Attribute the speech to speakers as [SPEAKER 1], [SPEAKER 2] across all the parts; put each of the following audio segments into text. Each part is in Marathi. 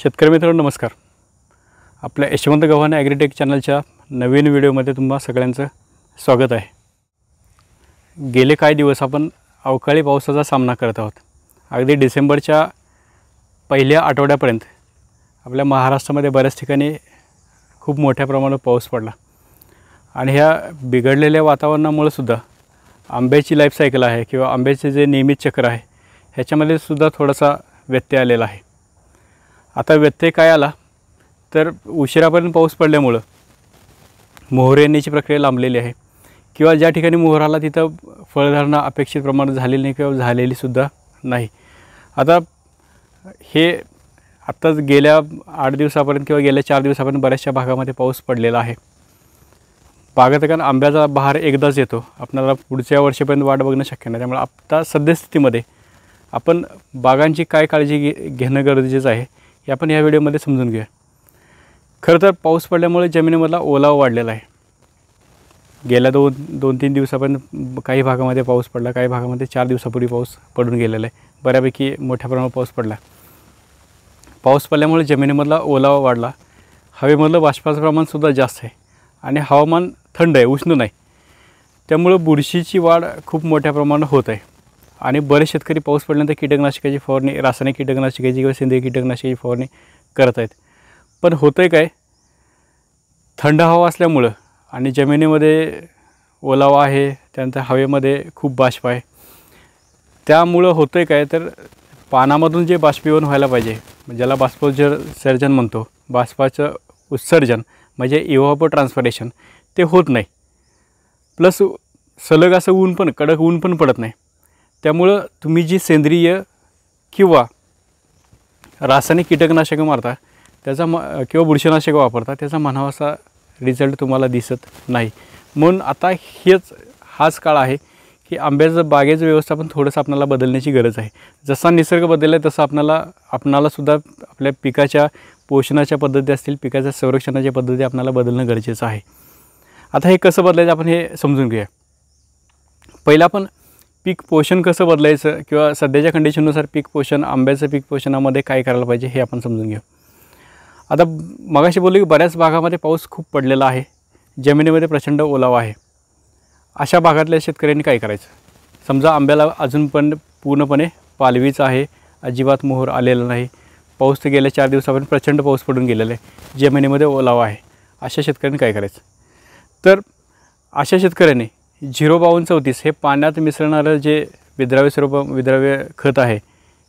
[SPEAKER 1] शेतकरी मित्रांनो नमस्कार आपल्या यशवंत गव्हाणे ॲग्रीटेक चॅनलच्या नवीन व्हिडिओमध्ये तुम्हा सगळ्यांचं स्वागत आहे गेले काही दिवस आपण अवकाळी पावसाचा सामना करत आहोत अगदी डिसेंबरच्या पहिल्या आठवड्यापर्यंत आपल्या महाराष्ट्रामध्ये बऱ्याच ठिकाणी खूप मोठ्या प्रमाणात पाऊस पडला आणि ह्या बिघडलेल्या वातावरणामुळे सुद्धा आंब्याची लाईफसायकल सायकल आहे किंवा आंब्याचे जे नियमित चक्र आहे ह्याच्यामध्ये सुद्धा थोडासा व्यत्यय आलेला आहे आता व्यत्यय काय आला तर उशिरापर्यंत पाऊस पडल्यामुळं मोहर येण्याची प्रक्रिया लांबलेली आहे किंवा ज्या ठिकाणी मोहर आला तिथं फळधारणा अपेक्षित प्रमाणात झालेली नाही किंवा झालेलीसुद्धा नाही आता हे आत्ताच गेल्या आठ दिवसापर्यंत किंवा गेल्या चार दिवसापर्यंत बऱ्याचशा भागामध्ये पाऊस पडलेला आहे बागातकान आंब्याचा बहार एकदाच येतो आपल्याला पुढच्या वर्षीपर्यंत वाट बघणं शक्य नाही त्यामुळे आत्ता सद्यस्थितीमध्ये आपण बागांची काय काळजी घे घेणं गरजेचं आहे हे आपण या व्हिडिओमध्ये समजून घेऊया खरं तर पाऊस पडल्यामुळे जमिनीमधला ओलावा वाढलेला आहे गेल्या दोन दोन तीन दिवसापर्यंत काही भागामध्ये पाऊस पडला काही भागामध्ये चार दिवसापूर्वी पाऊस पडून गेलेला आहे बऱ्यापैकी मोठ्या प्रमाणात पाऊस पडला पाऊस पडल्यामुळे जमिनीमधला ओलावा वाढला हवेमधलं बाष्पाचं प्रमाणसुद्धा जास्त आहे आणि हवामान थंड आहे उष्ण नाही त्यामुळं बुरशीची वाढ खूप मोठ्या प्रमाणात होत आहे आणि बरेच शेतकरी पाऊस पडल्यानंतर कीटकनाशकाची फवारणी रासायनिक कीटकनाशकाची किंवा सेंद्रिय कीटकनाशकाची फवारणी करत आहेत पण होतं आहे काय थंड हवा असल्यामुळं आणि जमिनीमध्ये ओलावा आहे त्यानंतर हवेमध्ये खूप बाष्प आहे त्यामुळं होतं आहे काय तर पानामधून जे बाष्पीभवन व्हायला पाहिजे ज्याला बाष्पोजर सर्जन म्हणतो बाष्पाचं उत्सर्जन म्हणजे इवापो ट्रान्सफरेशन ते होत नाही प्लस सलग असं ऊन पण कडक ऊन पण पडत नाही त्यामुळं तुम्ही जी सेंद्रिय किंवा रासायनिक कीटकनाशकं मारता त्याचा म किंवा बुरशीनाशकं वापरता त्याचा म्हणावासा रिझल्ट तुम्हाला दिसत नाही म्हणून आता हेच हाच काळ आहे की आंब्याचं बागेचं व्यवस्थापन थोडंसं आपल्याला बदलण्याची गरज आहे जसा निसर्ग बदलला आहे तसं आपल्याला आपणालासुद्धा आपल्या पिकाच्या पोषणाच्या पद्धती असतील पिकाच्या संरक्षणाच्या पद्धती आपल्याला बदलणं गरजेचं आहे आता हे कसं बदलायचं आपण हे समजून घेऊया पहिला आपण पीक पोषण कसं बदलायचं किंवा सध्याच्या कंडिशननुसार पीक पोषण आंब्याचं पीक पोषणामध्ये काय करायला पाहिजे हे आपण समजून घेऊ आता मगाशी बोललो की बऱ्याच भागामध्ये पाऊस खूप पडलेला आहे जमिनीमध्ये प्रचंड ओलावा आहे अशा भागातल्या शेतकऱ्यांनी काय करायचं समजा आंब्याला अजून पण पूर्णपणे पालवीच आहे अजिबात मोहर आलेला नाही पाऊस तर गेल्या चार दिवसापर्यंत प्रचंड पाऊस पडून गेलेला आहे जमिनीमध्ये ओलावा आहे अशा शेतकऱ्यांनी काय करायचं तर अशा शेतकऱ्यांनी झिरो बावन्न चौतीस हे पाण्यात मिसळणारं जे विद्राव्य स्वरूप विद्राव्य खत आहे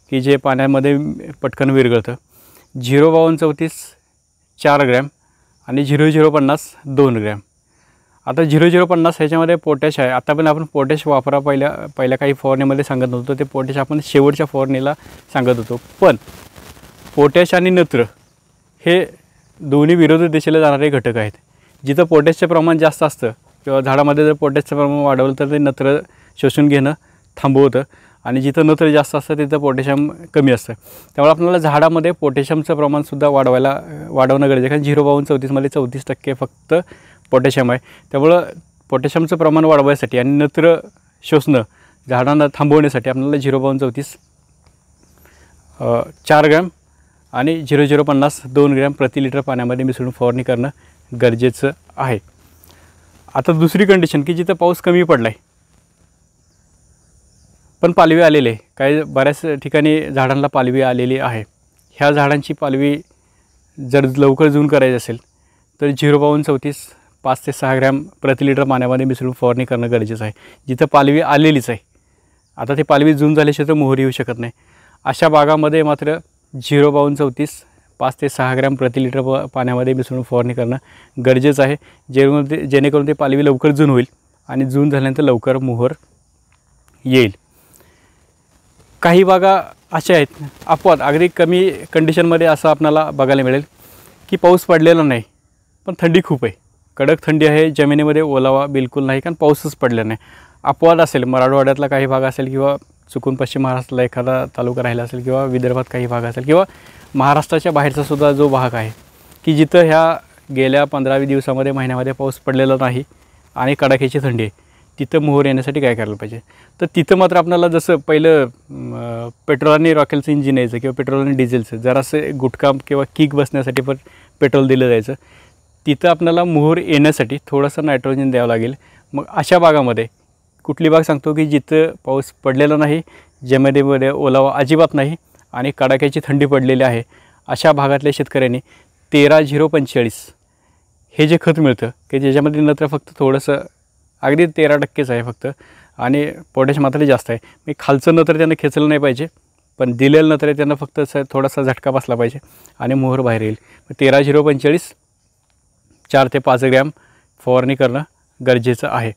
[SPEAKER 1] की जे पाण्यामध्ये पटकन विरघळतं झिरो बावन्न चौतीस चार ग्रॅम आणि झिरो झिरो पन्नास दोन ग्रॅम आता झिरो झिरो पन्नास ह्याच्यामध्ये पोटॅश आहे आता पण आपण पोटॅश वापरा पहिल्या पहिल्या काही फवारणीमध्ये सांगत नव्हतो ते पोटॅश आपण शेवटच्या फवारणीला सांगत होतो पण पोटॅश आणि नत्र हे दोन्ही विरोधी दिशेला जाणारे घटक आहेत जिथं पोटॅशचं प्रमाण जास्त असतं किंवा झाडामध्ये जर पोटॅशचं प्रमाण वाढवलं तर ते नत्र शोषून घेणं थांबवतं आणि जिथं नत्र जास्त असतं तिथं पोटॅशियम कमी असतं त्यामुळे आपल्याला झाडामध्ये पोटॅशियमचं प्रमाणसुद्धा वाढवायला वाढवणं गरजेचं कारण झिरो बावून चौतीसमध्ये चौतीस टक्के फक्त पोटॅशियम आहे त्यामुळं पोटॅशियमचं प्रमाण वाढवायसाठी आणि नत्र शोषणं झाडांना थांबवण्यासाठी आपल्याला झिरो बावन चौतीस चार ग्रॅम आणि झिरो झिरो पन्नास दोन ग्रॅम प्रति लिटर पाण्यामध्ये मिसळून फवारणी करणं गरजेचं आहे आता दुसरी कंडिशन की जिथं पाऊस कमी पडला आहे पण पालवी आलेले काही बऱ्याच ठिकाणी झाडांना पालवी आलेली आहे ह्या झाडांची पालवी जर लवकर जून करायची असेल तर झिरो पाऊन चौतीस पाच ते सहा ग्रॅम प्रति लिटर पाण्यामध्ये मिसळून फवारणी करणं गरजेचं आहे जिथं पालवी आलेलीच आहे आता ती पालवी जून झाल्याशिवाय तर मोहरी येऊ शकत नाही अशा बागामध्ये मात्र झिरो पाऊन चौतीस पाच ते सहा ग्रॅम प्रति लिटर प पाण्यामध्ये मिसळून फवारणी करणं गरजेचं आहे जेणेकरून ते जेणेकरून ते पालवी लवकर जून होईल आणि जून झाल्यानंतर लवकर मोहर येईल काही बागा अशा आहेत अपवाद अगदी कमी कंडिशनमध्ये असं आपल्याला बघायला मिळेल की पाऊस पडलेला नाही पण थंडी खूप आहे कडक थंडी आहे जमिनीमध्ये ओलावा बिलकुल नाही कारण पाऊसच पडलेला नाही अपवाद असेल मराठवाड्यातला काही भाग असेल किंवा चुकून पश्चिम महाराष्ट्राला एखादा तालुका राहिला असेल किंवा विदर्भात काही भाग असेल किंवा महाराष्ट्राच्या बाहेरचासुद्धा जो भाग आहे की जिथं ह्या गेल्या पंधरावी दिवसामध्ये महिन्यामध्ये पाऊस पडलेला नाही आणि कडाक्याची थंडी आहे तिथं मोहर येण्यासाठी काय करायला पाहिजे तर तिथं मात्र आपल्याला जसं पहिलं पेट्रोल आणि रॉकेलचं इंजिन यायचं किंवा पेट्रोल आणि डिझेलचं जरासं गुटखा किंवा किक बसण्यासाठी पण पेट्रोल दिलं जायचं तिथं आपल्याला मोहर येण्यासाठी थोडंसं नायट्रोजन द्यावं लागेल मग अशा भागामध्ये कुठली भाग सांगतो की जिथं पाऊस पडलेला नाही जमिनीमध्ये ओलावा अजिबात नाही आणि कडाक्याची थंडी पडलेली आहे अशा भागातल्या शेतकऱ्यांनी तेरा झिरो पंचेचाळीस हे जे खत मिळतं की ज्याच्यामध्ये नत्र फक्त थोडंसं अगदी तेरा टक्केच आहे फक्त आणि पोटॅश मात्र जास्त आहे मी खालचं नत्र त्यांना खेचलं नाही पाहिजे पण दिलेलं नत्र त्यांना फक्त थोडासा झटका बसला पाहिजे आणि मोहर बाहेर येईल तेरा झिरो पंचेचाळीस चार ते पाच ग्रॅम फवारणी करणं गरजेचं आहे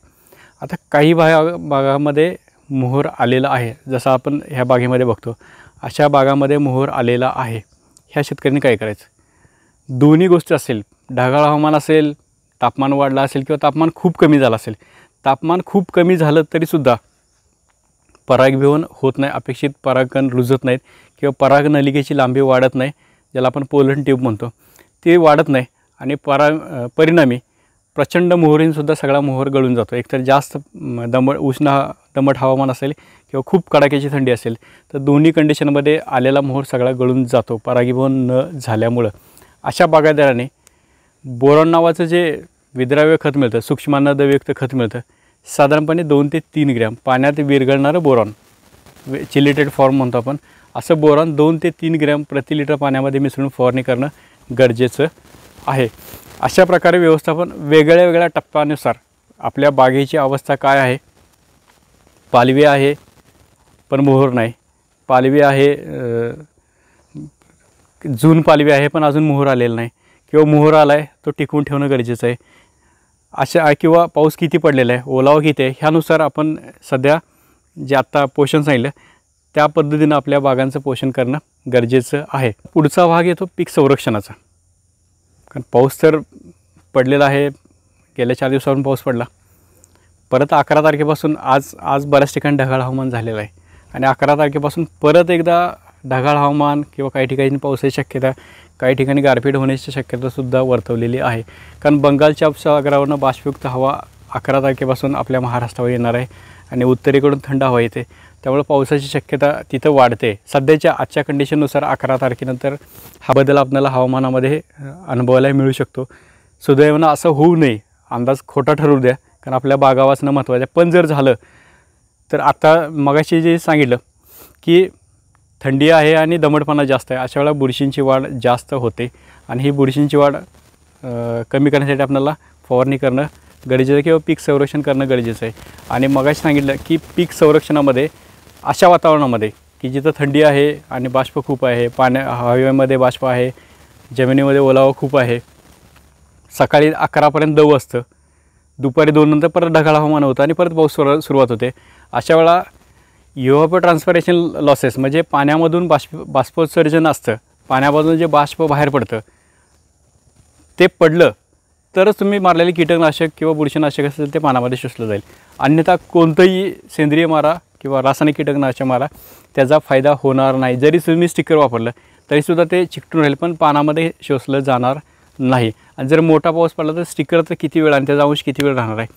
[SPEAKER 1] आता काही भागा भागामध्ये मोहर आलेला आहे जसं आपण ह्या बागेमध्ये बघतो अशा बागामध्ये मोहर आलेला आहे ह्या शेतकऱ्यांनी काय करायचं दोन्ही गोष्टी असेल ढगाळ हवामान असेल तापमान वाढलं असेल किंवा तापमान खूप कमी झालं असेल तापमान खूप कमी झालं तरीसुद्धा परागभिवन होत नाही अपेक्षित परागकण रुजत नाहीत किंवा पराग नलिकेची लांबी वाढत नाही ज्याला आपण पोलन ट्यूब म्हणतो ते वाढत नाही आणि परा परिणामी प्रचंड मोहरीनसुद्धा सगळा मोहर गळून जातो एकतर जास्त दमट उष्ण दमट हवामान असेल किंवा खूप कडाक्याची थंडी असेल तर दोन्ही कंडिशनमध्ये आलेला मोहर सगळा गळून जातो परागीभवन न झाल्यामुळं अशा बागायदाराने बोरॉन नावाचं जे विद्राव्य खत मिळतं सूक्ष्मान्नद्रव्ययुक्त खत मिळतं साधारणपणे दोन ते तीन ग्रॅम पाण्यात विरघळणारं बोरॉन चिलेटेड फॉर्म म्हणतो आपण असं बोरॉन दोन ते तीन ग्रॅम प्रति लिटर पाण्यामध्ये मिसळून फवारणी करणं गरजेचं आहे अशा प्रकारे व्यवस्थापन वेगळ्या वेगळ्या टप्प्यानुसार आपल्या बागेची अवस्था काय आहे पालवी आहे पण मोहर नाही पालवी आहे जून पालवी आहे पण अजून मोहर आलेला नाही किंवा मोहर आला आहे तो टिकवून ठेवणं गरजेचं आहे अशा किंवा पाऊस किती पडलेला आहे ओलावा किती आहे ह्यानुसार आपण सध्या जे आत्ता पोषण सांगितलं त्या पद्धतीनं आपल्या बागांचं पोषण करणं गरजेचं आहे पुढचा भाग येतो पीक संरक्षणाचा कारण पाऊस तर पडलेला आहे गेल्या चार दिवसावरून पाऊस पडला परत अकरा तारखेपासून आज आज बऱ्याच ठिकाणी ढगाळ हवामान झालेलं आहे आणि अकरा तारखेपासून परत एकदा ढगाळ हवामान किंवा काही ठिकाणी पावसाची शक्यता काही ठिकाणी गारपीट होण्याची शक्यतासुद्धा वर्तवलेली आहे कारण बंगालच्या उपसागरावरनं बाष्पयुक्त हवा अकरा तारखेपासून आपल्या महाराष्ट्रावर येणार आहे आणि उत्तरेकडून थंड हवा येते त्यामुळे पावसाची शक्यता तिथं वाढते सध्याच्या आजच्या कंडिशननुसार अकरा तारखेनंतर हा बदल आपल्याला हवामानामध्ये अनुभवायला मिळू शकतो सुदैवानं असं होऊ नये अंदाज खोटा ठरवू द्या कारण आपल्या बागा महत्त्वाचं आहे पण जर झालं तर आत्ता मगाशी जे सांगितलं की थंडी आहे आणि दमटपणा जास्त आहे अशा वेळा बुरशींची वाढ जास्त होते आणि ही बुरशींची वाढ कमी करण्यासाठी आपल्याला फवारणी करणं गरजेचं आहे किंवा पीक संरक्षण करणं गरजेचं आहे आणि मगाशी सांगितलं की पीक संरक्षणामध्ये अशा वातावरणामध्ये की जिथं थंडी आहे आणि बाष्प खूप आहे पाण्या हवेमध्ये बाष्प आहे जमिनीमध्ये ओलावा खूप आहे सकाळी अकरापर्यंत दव असतं दुपारी दोन नंतर परत ढगाळ हवामान होतं आणि परत पाऊस सुरुवात होते अशा वेळा युरोपो ट्रान्सपरेशन लॉसेस म्हणजे पाण्यामधून बाष्प बाष्पोत्सर्जन असतं पाण्यामधून जे बाष्प बाहेर पडतं ते पडलं तरच तुम्ही मारलेले कीटकनाशक किंवा बुरशीनाशक असेल ते पानामध्ये शोषलं जाईल अन्यथा कोणतंही सेंद्रिय मारा किंवा रासायनिक कीटकनाशक त्याचा फायदा होणार नाही जरी तुम्ही स्टिकर वापरलं तरीसुद्धा ते चिकटून राहील पण पानामध्ये शोषलं जाणार नाही आणि जर मोठा पाऊस पडला तर स्टिकर तर किती वेळ आणि त्याचा अंश किती वेळ राहणार आहे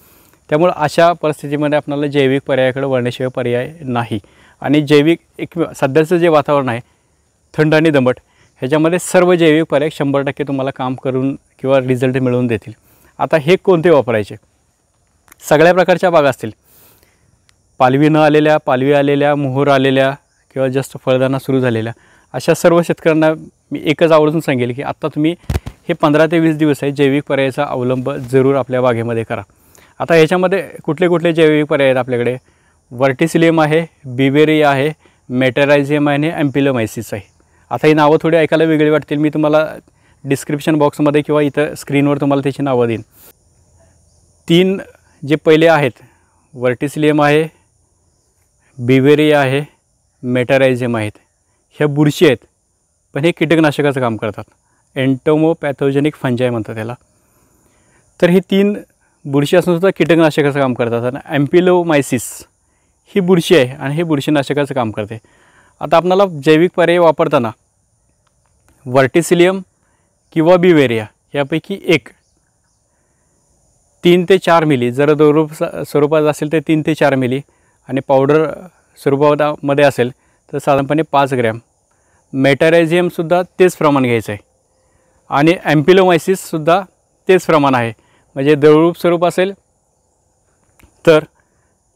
[SPEAKER 1] त्यामुळं अशा परिस्थितीमध्ये आपल्याला जैविक पर्यायाकडे वळण्याशिवाय पर्याय नाही आणि जैविक एक सध्याचं जे वातावरण आहे थंड आणि दमट ह्याच्यामध्ये सर्व जैविक पर्याय शंभर टक्के तुम्हाला काम करून किंवा रिझल्ट मिळवून देतील आता हे कोणते वापरायचे सगळ्या प्रकारच्या बागा असतील पालवी न आलेल्या पालवी आलेल्या मोहोर आलेल्या किंवा जास्त फळदाना सुरू झालेल्या अशा सर्व शेतकऱ्यांना मी एकच आवडून सांगेल की आत्ता तुम्ही हे पंधरा ते वीस दिवस आहे जैविक पर्यायाचा अवलंब जरूर आपल्या बागेमध्ये करा आता ह्याच्यामध्ये कुठले कुठले जैविक पर्याय आहेत आपल्याकडे वर्टिसिलियम आहे बिबेरी आहे मेटरायझियम आहे आणि एम्पिलोमायसिस आहे आता ही नावं थोडी ऐकायला वेगळी वाटतील मी तुम्हाला डिस्क्रिप्शन बॉक्समध्ये किंवा इथं स्क्रीनवर तुम्हाला त्याची नावं देईन तीन जे पहिले आहेत वर्टिसिलियम आहे बिवेरिया आहे मेटारायझेम आहेत ह्या बुरशी आहेत पण हे कीटकनाशकाचं काम करतात एन्टोमोपॅथोजेनिक फंजाय म्हणतात त्याला तर हे तीन बुरशी असूनसुद्धा कीटकनाशकाचं काम करतात आणि ॲम्पिलोमायसिस ही बुरशी आहे आणि हे बुरशीनाशकाचं काम करते आता आपणाला जैविक पर्याय वापरताना वर्टिसिलियम किंवा बिवेरिया यापैकी एक तीन ते चार मिली जर दोरूप स्वरूपात असेल तर तीन ते चार मिली आणि पावडर स्वरूपामध्ये असेल तर साधारणपणे पाच ग्रॅम मेटारायझियमसुद्धा तेच प्रमाण घ्यायचं आहे आणि ॲम्पिलोमायसिससुद्धा तेच प्रमाण आहे म्हणजे द्रवरूप स्वरूप असेल तर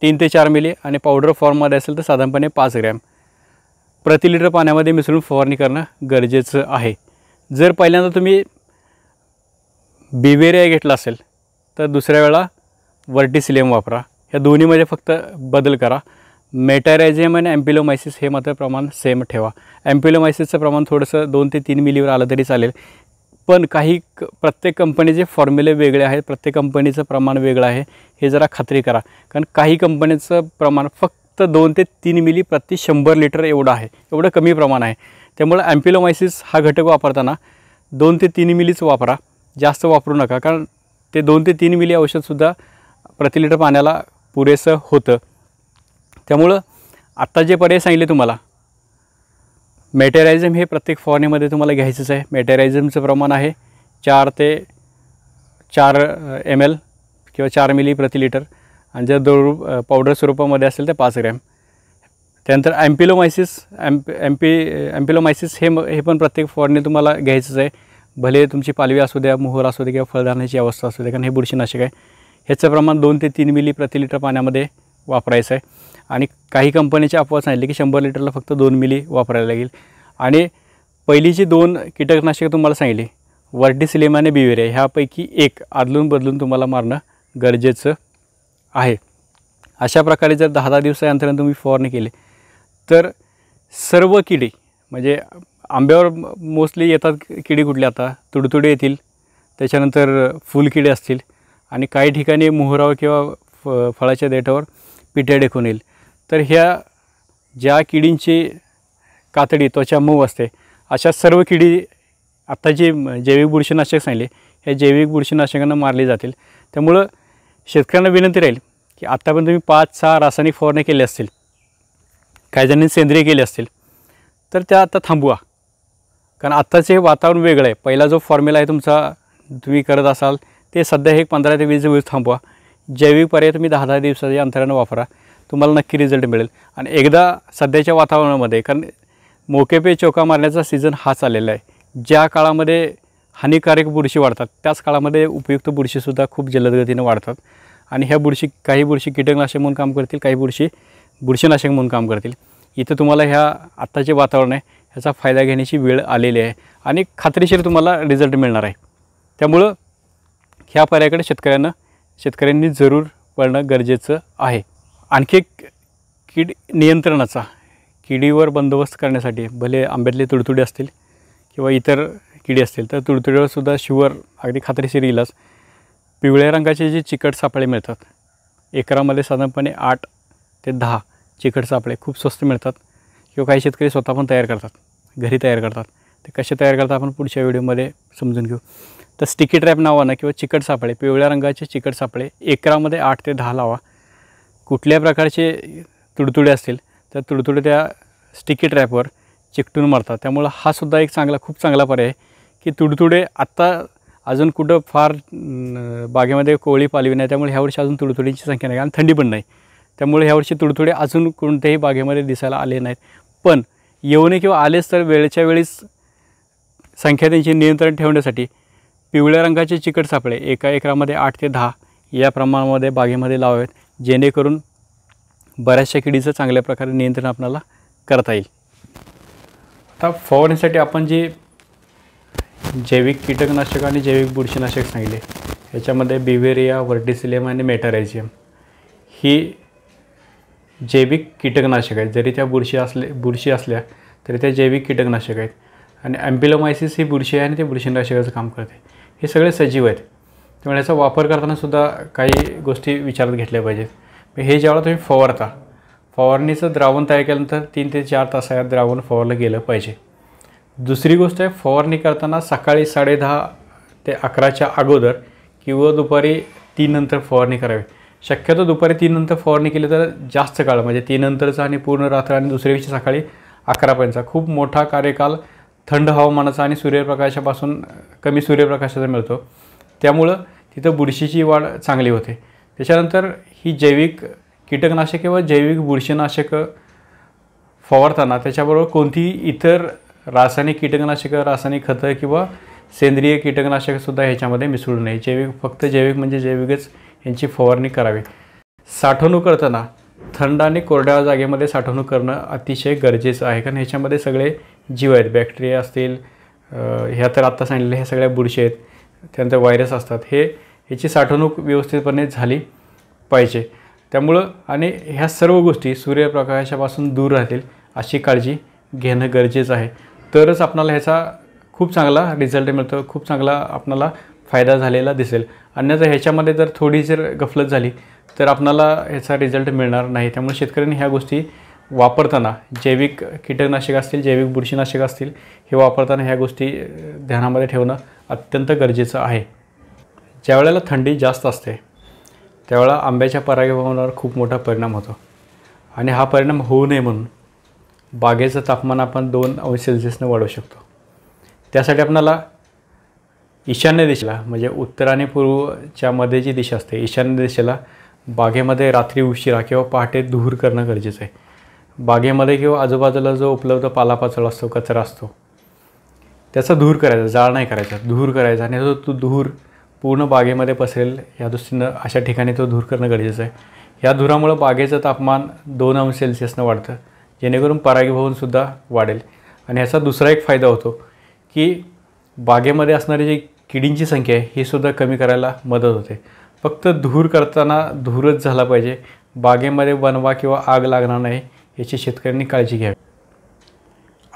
[SPEAKER 1] तीन ते चार मिली आणि पावडर फॉर्ममध्ये असेल तर साधारणपणे पाच ग्रॅम प्रति लिटर पाण्यामध्ये मिसळून फवारणी करणं गरजेचं आहे जर पहिल्यांदा तुम्ही बिवेरिया घेतला असेल तर दुसऱ्या वेळा वर्टिसिलियम वापरा या दोन्हीमध्ये फक्त बदल करा मेटारायझियम आणि ॲम्पिलोमायसिस हे मात्र प्रमाण सेम ठेवा ॲम्पिलोमायसिसचं प्रमाण थोडंसं दोन ते तीन मिलीवर आलं तरी चालेल पण काही क प्रत्येक कंपनीचे फॉर्म्युले वेगळे आहेत प्रत्येक कंपनीचं प्रमाण वेगळं आहे हे जरा खात्री करा कारण काही कंपनीचं प्रमाण फक्त दोन ते तीन मिली प्रति शंभर लिटर एवढं आहे एवढं कमी प्रमाण आहे त्यामुळं ॲम्पिलोमायसिस हा घटक वापरताना दोन ते तीन मिलीच वापरा जास्त वापरू नका कारण ते दोन ते तीन मिली औषधसुद्धा प्रति लिटर पाण्याला पुरेसं होतं त्यामुळं आत्ता जे पर्याय सांगितले तुम्हाला मेटेरायझम हे प्रत्येक फवारणीमध्ये तुम्हाला घ्यायचंच आहे मेटेरायझमचं प्रमाण आहे चार ते चार एम एल किंवा चार मिली प्रति लिटर आणि जर दोन पावडर स्वरूपामध्ये असेल तर पाच ग्रॅम त्यानंतर ॲम्पिलोमायसिस ॲम्प एम्पी ॲम्पिलोमायसिस हे हे पण प्रत्येक फवारणी तुम्हाला घ्यायचंच आहे भले तुमची पालवी असू द्या मोहर असू दे किंवा फळधारण्याची अवस्था असू दे कारण हे बुरशीनाशक आहे ह्याचं प्रमाण दोन ते तीन मिली प्रति लिटर पाण्यामध्ये वापरायचं आहे आणि काही कंपनीचे अपवाद सांगितले की शंभर लिटरला फक्त दोन मिली वापरायला लागेल आणि पहिलीची दोन कीटकनाशकं तुम्हाला सांगितली वर्डी सिलेमाने आणि बिवेरिया ह्यापैकी एक आदलून बदलून तुम्हाला मारणं गरजेचं आहे अशा प्रकारे जर दहा दहा दिवसानंतर अंतराने तुम्ही फवारणी केली तर सर्व किडे म्हणजे आंब्यावर मोस्टली येतात किडी कुठल्या आता तुडतुडे येतील त्याच्यानंतर फुलकिडे असतील आणि काही ठिकाणी मोहरावर किंवा फ फळाच्या देठावर पिठ्या डेकून येईल तर ह्या ज्या किडींची कातडी त्वचा मऊ असते अशा सर्व किडी आत्ता जे जैविक बुरशीनाशक सांगले हे जैविक बुरशीनाशकांना मारली जातील त्यामुळं शेतकऱ्यांना विनंती राहील की आत्तापर्यंत तुम्ही पाच सहा रासायनिक फोरणे केले असतील काही जणांनी सेंद्रिय केले असतील तर त्या आता थांबवा कारण आत्ताचे वातावरण वेगळं आहे पहिला जो फॉर्म्युला आहे तुमचा तुम्ही करत असाल ते सध्या हे पंधरा ते वीस दिवस थांबवा जैविक पर्याय तुम्ही दहा दहा दिवसाच्या अंतरानं वापरा तुम्हाला नक्की रिझल्ट मिळेल आणि एकदा सध्याच्या वातावरणामध्ये कारण मोकेपे चोका मारण्याचा सीझन हा चाललेला आहे ज्या काळामध्ये हानिकारक बुरशी वाढतात त्याच काळामध्ये उपयुक्त बुरशीसुद्धा खूप जलदगतीने वाढतात आणि ह्या बुरशी काही बुरशी कीटकनाशक म्हणून काम करतील काही बुरशी बुरशीनाशक म्हणून काम करतील इथं तुम्हाला ह्या आत्ताचे वातावरण आहे ह्याचा फायदा घेण्याची वेळ आलेली आहे आणि खात्रीशीर तुम्हाला रिझल्ट मिळणार आहे त्यामुळं ह्या पर्यायाकडे शेतकऱ्यांना शेतकऱ्यांनी जरूर पडणं गरजेचं आहे आणखी एक कीड नियंत्रणाचा किडीवर बंदोबस्त करण्यासाठी भले आंब्यातले तुडतुडे असतील किंवा इतर किडी असतील तर तुडतुडीवरसुद्धा सुद्धा अगदी खात्रीशीर इलाज पिवळ्या रंगाचे जे चिकट सापळे मिळतात एकरामध्ये साधारणपणे आठ ते दहा चिकट सापळे खूप स्वस्त मिळतात किंवा काही शेतकरी स्वतः पण तयार करतात घरी तयार करतात ते कसे तयार करतात आपण पुढच्या व्हिडिओमध्ये समजून घेऊ तर स्टिकी ट्रॅप नावानं किंवा चिकट सापळे पिवळ्या रंगाचे चिकट सापळे एकरामध्ये आठ ते दहा लावा कुठल्या प्रकारचे तुडतुडे असतील तर तुडतुडे त्या स्टिकी ट्रॅपवर चिकटून मारतात त्यामुळं हा सुद्धा एक चांगला खूप चांगला पर्याय की तुडतुडे आत्ता अजून कुठं फार बागेमध्ये कोळी पालवी नाही त्यामुळे ह्यावर्षी अजून तुडतुडींची संख्या नाही आणि थंडी पण नाही त्यामुळे ह्यावर्षी तुडतुडे अजून कोणत्याही बागेमध्ये दिसायला आले नाहीत पण येऊ किंवा आलेच तर वेळच्या वेळीच संख्या त्यांची नियंत्रण ठेवण्यासाठी पिवळ्या रंगाचे चिकट सापळे एका एकरामध्ये आठ ते दहा या प्रमाणामध्ये बागेमध्ये लावावेत जेणेकरून बऱ्याचशा किडीचं चांगल्या प्रकारे नियंत्रण आपल्याला करता येईल आता फवारणीसाठी आपण जे जैविक कीटकनाशक आणि जैविक बुरशीनाशक सांगितले याच्यामध्ये बिवेरिया वर्डिसिलियम आणि मेटारायझियम ही जैविक कीटकनाशक आहेत जरी त्या बुरशी असले बुरशी असल्या तरी त्या जैविक कीटकनाशक आहेत आणि ॲम्पिलोमायसिस ही बुरशी आहे आणि ते बुरशीनाशकाचं काम करते हे सगळे सजीव आहेत त्यामुळे याचा वापर करतानासुद्धा काही गोष्टी विचारात घेतल्या पाहिजेत हे ज्यावेळेला तुम्ही फवारता फवारणीचं द्रावण तयार केल्यानंतर तीन ते चार तासात द्रावण फवारलं गेलं पाहिजे दुसरी गोष्ट आहे फवारणी करताना सकाळी साडेदहा ते अकराच्या अगोदर किंवा दुपारी तीन नंतर फवारणी करावी शक्यतो दुपारी तीन नंतर फवारणी केली तर जास्त काळ म्हणजे तीन नंतरचा आणि पूर्ण रात्र आणि दुसऱ्या दिवशी सकाळी अकरापर्यंतचा खूप मोठा कार्यकाल थंड हवामानाचा आणि सूर्यप्रकाशापासून कमी सूर्यप्रकाशाचा मिळतो त्यामुळं तिथं बुरशीची वाढ चांगली होते त्याच्यानंतर ही जैविक कीटकनाशके किंवा जैविक बुरशीनाशकं फवारताना त्याच्याबरोबर कोणतीही इतर रासायनिक कीटकनाशकं रासायनिक खतं किंवा सेंद्रिय कीटकनाशकसुद्धा ह्याच्यामध्ये मिसळू नये जैविक फक्त जैविक म्हणजे जैविकच यांची फवारणी करावी साठवणूक करताना थंड आणि कोरड्या जागेमध्ये साठवणूक करणं अतिशय गरजेचं आहे कारण ह्याच्यामध्ये सगळे जीव आहेत बॅक्टेरिया असतील ह्या तर आत्ता सांगितलेल्या ह्या सगळ्या बुरशी आहेत त्यानंतर व्हायरस असतात हे ह्याची साठवणूक व्यवस्थितपणे झाली पाहिजे त्यामुळं आणि ह्या सर्व गोष्टी सूर्यप्रकाशापासून दूर राहतील अशी काळजी घेणं गरजेचं आहे तरच आपणाला ह्याचा खूप चांगला रिझल्ट मिळतो खूप चांगला आपणाला फायदा झालेला दिसेल अन्यथा ह्याच्यामध्ये जर थोडी जर गफलत झाली तर आपणाला ह्याचा रिझल्ट मिळणार नाही त्यामुळे शेतकऱ्यांनी ह्या गोष्टी वापरताना जैविक कीटकनाशक असतील जैविक बुरशीनाशक असतील हे वापरताना ह्या गोष्टी ध्यानामध्ये ठेवणं अत्यंत गरजेचं आहे ज्या वेळेला थंडी जास्त असते त्यावेळेला आंब्याच्या परागीभवनावर खूप मोठा परिणाम होतो आणि हा परिणाम होऊ नये म्हणून बागेचं तापमान आपण दोन अंश सेल्सिअसनं वाढवू शकतो त्यासाठी आपणाला ईशान्य दिशेला म्हणजे उत्तर आणि पूर्वच्या मध्ये जी दिशा असते ईशान्य दिशेला बागेमध्ये रात्री उशिरा किंवा पहाटे धूर करणं गरजेचं आहे बागेमध्ये किंवा आजूबाजूला जो उपलब्ध पालापाचळ असतो कचरा असतो त्याचा धूर करायचा जाळ नाही करायचा धूर करायचा आणि तो तो धूर पूर्ण बागेमध्ये पसरेल या दृष्टीनं अशा ठिकाणी तो धूर करणं गरजेचं आहे या धुरामुळं बागेचं तापमान दोन अंश सेल्सिअसनं वाढतं जेणेकरून परागीभवनसुद्धा वाढेल आणि ह्याचा दुसरा एक फायदा होतो की बागेमध्ये असणारी जी किडींची संख्या आहे ही सुद्धा कमी करायला मदत होते फक्त धूर करताना धूरच झाला पाहिजे बागेमध्ये वनवा किंवा आग लागणार नाही याची शेतकऱ्यांनी काळजी घ्यावी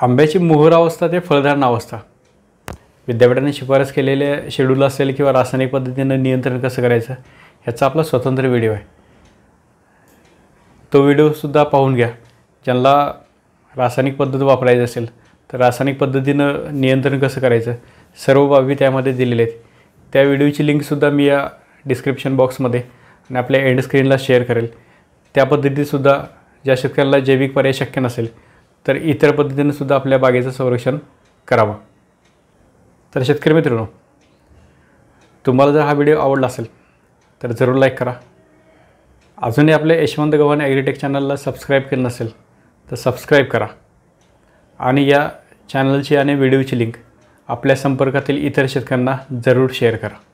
[SPEAKER 1] आंब्याची मोहर अवस्था ते फळधारणा अवस्था विद्यापीठाने शिफारस केलेले शेड्यूल असेल किंवा रासायनिक पद्धतीनं नियंत्रण कसं करायचं ह्याचा आपला स्वतंत्र व्हिडिओ आहे तो व्हिडिओसुद्धा पाहून घ्या ज्यांना रासायनिक पद्धत वापरायची असेल तर रासायनिक पद्धतीनं नियंत्रण कसं करायचं सर्व बाबी त्यामध्ये दिलेल्या आहेत त्या व्हिडिओची लिंकसुद्धा मी या डिस्क्रिप्शन बॉक्समध्ये आणि आपल्या एंड स्क्रीनला शेअर करेल त्या पद्धतीसुद्धा ज्या शेतकऱ्याला जैविक पर्याय शक्य नसेल तर इतर पद्धतीने सुद्धा आपल्या बागेचं संरक्षण करावं तर शेतकरी मित्रांनो तुम्हाला जर हा व्हिडिओ आवडला असेल तर जरूर लाईक करा अजूनही आपल्या यशवंत गव्हाण ॲग्रीटेक चॅनलला सबस्क्राईब केलं नसेल तर सबस्क्राईब करा आणि या चॅनलची आणि व्हिडिओची लिंक आपल्या संपर्कातील इतर शेतकऱ्यांना जरूर शेअर करा